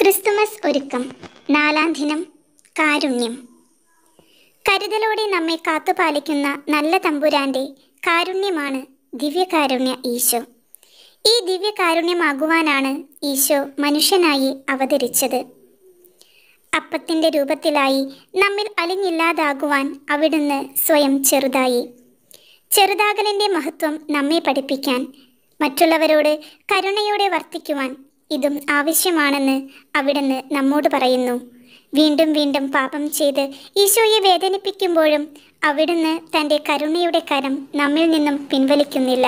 Christmas ഒരുക്കം നാലാം ദിനം കാരുണ്യം കരുതലോടെ നമ്മെ കാത്തുപാലിക്കുന്ന നല്ല തമ്പുരാന്റെ കാരുണ്യമാണ് ദിവ്യകാരുണ്യ ഈശോ ഈ ദിവ്യകാരുണ്യമാകുവാനാണ് ഈശോ മനുഷ്യനായി അവതരിച്ചത് അപ്പത്തിൻ്റെ രൂപത്തിലായി നമ്മിൽ അലിഞ്ഞില്ലാതാകുവാൻ അവിടുന്ന് സ്വയം ചെറുതായി ചെറുതാകലിൻ്റെ മഹത്വം നമ്മെ പഠിപ്പിക്കാൻ മറ്റുള്ളവരോട് കരുണയോടെ വർത്തിക്കുവാൻ ഇതും ആവശ്യമാണെന്ന് അവിടുന്ന് നമ്മോട് പറയുന്നു വീണ്ടും വീണ്ടും പാപം ചെയ്ത് ഈശോയെ വേദനിപ്പിക്കുമ്പോഴും അവിടുന്ന് തൻ്റെ കരുണയുടെ കരം നമ്മിൽ നിന്നും പിൻവലിക്കുന്നില്ല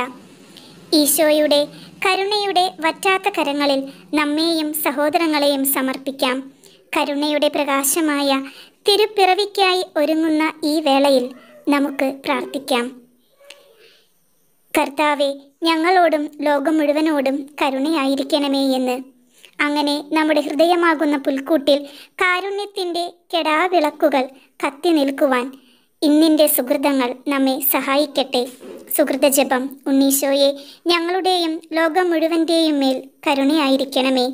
ഈശോയുടെ കരുണയുടെ വറ്റാത്ത കരങ്ങളിൽ നമ്മെയും സഹോദരങ്ങളെയും സമർപ്പിക്കാം കരുണയുടെ പ്രകാശമായ തിരുപ്പിറവിക്കായി ഒരുങ്ങുന്ന ഈ വേളയിൽ നമുക്ക് പ്രാർത്ഥിക്കാം കർത്താവെ ഞങ്ങളോടും ലോകം മുഴുവനോടും കരുണയായിരിക്കണമേ എന്ന് അങ്ങനെ നമ്മുടെ ഹൃദയമാകുന്ന പുൽക്കൂട്ടിൽ കാരുണ്യത്തിൻ്റെ കെടാവിളക്കുകൾ കത്തി നിൽക്കുവാൻ ഇന്നിൻ്റെ സുഹൃതങ്ങൾ നമ്മെ സഹായിക്കട്ടെ സുഹൃതജപം ഉണ്ണീശോയെ ഞങ്ങളുടെയും ലോകം മുഴുവൻ്റെയും മേൽ കരുണയായിരിക്കണമേ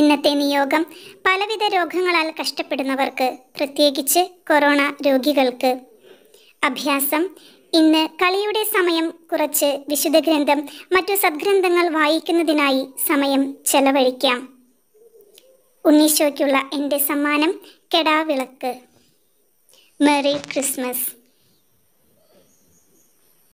ഇന്നത്തെ നിയോഗം പലവിധ രോഗങ്ങളാൽ കഷ്ടപ്പെടുന്നവർക്ക് പ്രത്യേകിച്ച് കൊറോണ രോഗികൾക്ക് അഭ്യാസം ഇന്ന് കളിയുടെ സമയം കുറച്ച് വിശുദ്ധ ഗ്രന്ഥം മറ്റു സദ്ഗ്രന്ഥങ്ങൾ വായിക്കുന്നതിനായി സമയം ചെലവഴിക്കാം ഉണ്ണീശോയ്ക്കുള്ള എൻ്റെ സമ്മാനം കെടാവിളക്ക് മെറി ക്രിസ്മസ്